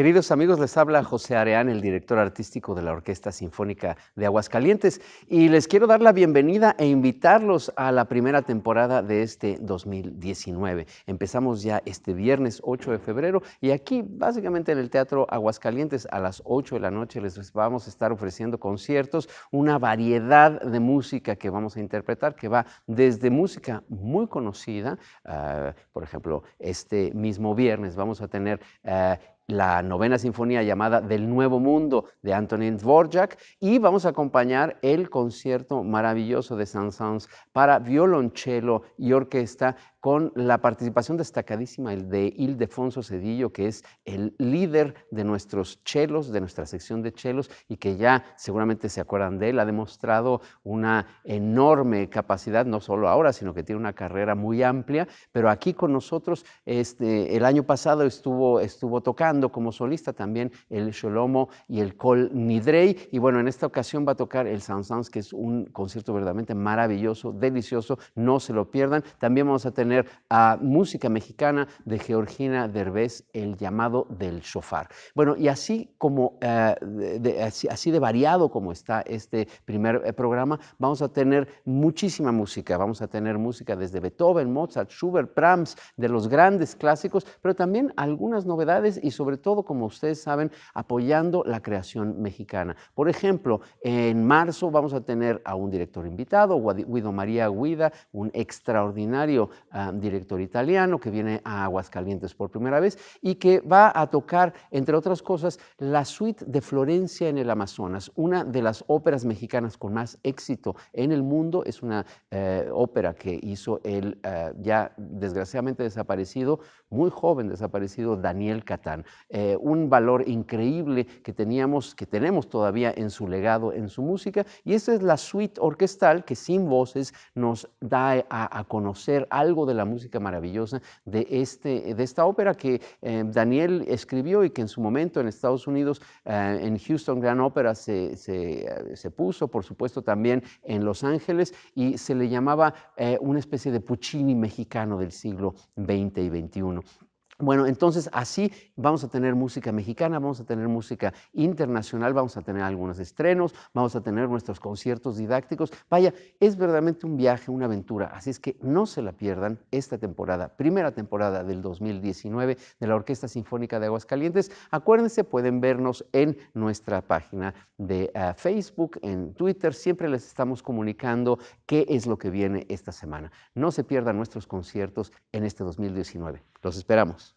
Queridos amigos, les habla José Areán, el director artístico de la Orquesta Sinfónica de Aguascalientes, y les quiero dar la bienvenida e invitarlos a la primera temporada de este 2019. Empezamos ya este viernes 8 de febrero y aquí, básicamente en el Teatro Aguascalientes, a las 8 de la noche les vamos a estar ofreciendo conciertos, una variedad de música que vamos a interpretar que va desde música muy conocida, ah, por ejemplo, este mismo viernes vamos a tener... Ah, la novena sinfonía llamada Del Nuevo Mundo de Antonin Dvorak y vamos a acompañar el concierto maravilloso de Saint-Saëns para violonchelo y orquesta con la participación destacadísima de Ildefonso Cedillo, que es el líder de nuestros chelos, de nuestra sección de chelos, y que ya seguramente se acuerdan de él, ha demostrado una enorme capacidad, no solo ahora, sino que tiene una carrera muy amplia, pero aquí con nosotros, este, el año pasado estuvo, estuvo tocando como solista también el Sholomo y el Col Nidrey, y bueno, en esta ocasión va a tocar el Sans que es un concierto verdaderamente maravilloso, delicioso, no se lo pierdan. También vamos a tener a música mexicana de Georgina Derbez, el llamado del shofar. Bueno, y así como eh, así, de variado como está este primer eh, programa, vamos a tener muchísima música. Vamos a tener música desde Beethoven, Mozart, Schubert, Brahms, de los grandes clásicos, pero también algunas novedades y sobre todo, como ustedes saben, apoyando la creación mexicana. Por ejemplo, en marzo vamos a tener a un director invitado, Guido María Guida, un extraordinario eh, director italiano que viene a Aguascalientes por primera vez y que va a tocar, entre otras cosas, la suite de Florencia en el Amazonas, una de las óperas mexicanas con más éxito en el mundo. Es una eh, ópera que hizo el eh, ya desgraciadamente desaparecido, muy joven desaparecido, Daniel Catán. Eh, un valor increíble que teníamos, que tenemos todavía en su legado, en su música. Y esa es la suite orquestal que sin voces nos da a, a conocer algo de de la música maravillosa de, este, de esta ópera que eh, Daniel escribió y que en su momento en Estados Unidos, eh, en Houston Grand Opera, eh, se, puso, por supuesto también en Los Ángeles, y se le llamaba una especie de Puccini mexicano del siglo XX y XXI. Bueno, entonces así vamos a tener música mexicana, vamos a tener música internacional, vamos a tener algunos estrenos, vamos a tener nuestros conciertos didácticos. Vaya, es verdaderamente un viaje, una aventura. Así es que no se la pierdan esta temporada, primera temporada del 2019 de la Orquesta Sinfónica de Aguascalientes. Acuérdense, pueden vernos en nuestra página de eh, Facebook, en Twitter. Siempre les estamos comunicando qué es lo que viene esta semana. No se pierdan nuestros conciertos en este 2019. Los esperamos.